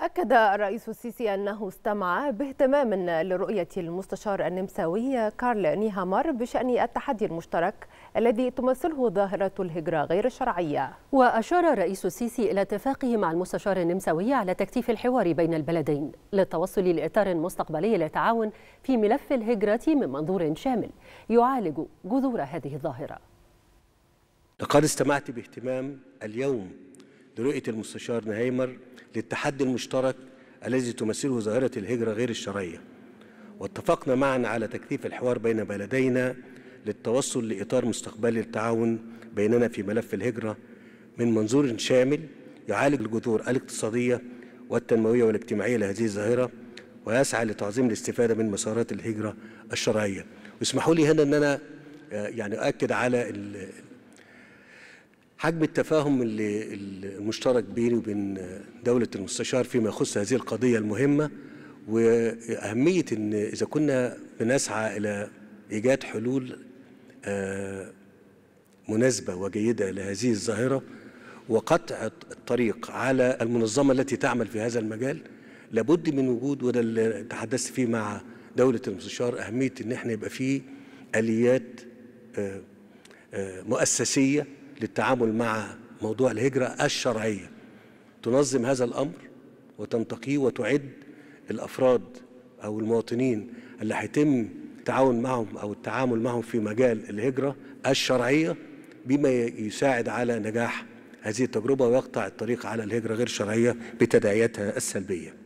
أكد الرئيس السيسي أنه استمع باهتمام لرؤية المستشار النمساوي كارل نيهامر بشأن التحدي المشترك الذي تمثله ظاهرة الهجرة غير الشرعية وأشار الرئيس السيسي إلى اتفاقه مع المستشار النمساوي على تكثيف الحوار بين البلدين للتوصل لإطار مستقبلي للتعاون في ملف الهجرة من منظور شامل يعالج جذور هذه الظاهرة لقد استمعت باهتمام اليوم لرؤية المستشار نهايمر للتحدي المشترك الذي تمثله ظاهرة الهجرة غير الشرعية واتفقنا معا على تكثيف الحوار بين بلدينا للتوصل لإطار مستقبلي للتعاون بيننا في ملف الهجرة من منظور شامل يعالج الجذور الاقتصادية والتنموية والاجتماعية لهذه الظاهرة ويسعى لتعظيم الاستفادة من مسارات الهجرة الشرعية واسمحوا لي هنا أن أنا آه، يعني أؤكد على حجم التفاهم اللي المشترك بيني وبين دولة المستشار فيما يخص هذه القضية المهمة وأهمية إن إذا كنا بنسعى إلى إيجاد حلول آه، مناسبة وجيدة لهذه الظاهرة وقطع الطريق على المنظمة التي تعمل في هذا المجال لابد من وجود وده اللي تحدثت فيه مع دولة المستشار أهمية إن إحنا يبقى فيه آليات آه، آه، مؤسسية للتعامل مع موضوع الهجرة الشرعية تنظم هذا الأمر وتنتقيه وتعد الأفراد أو المواطنين اللي هيتم التعاون معهم أو التعامل معهم في مجال الهجرة الشرعية بما يساعد على نجاح هذه التجربة ويقطع الطريق على الهجرة غير الشرعية بتداعياتها السلبية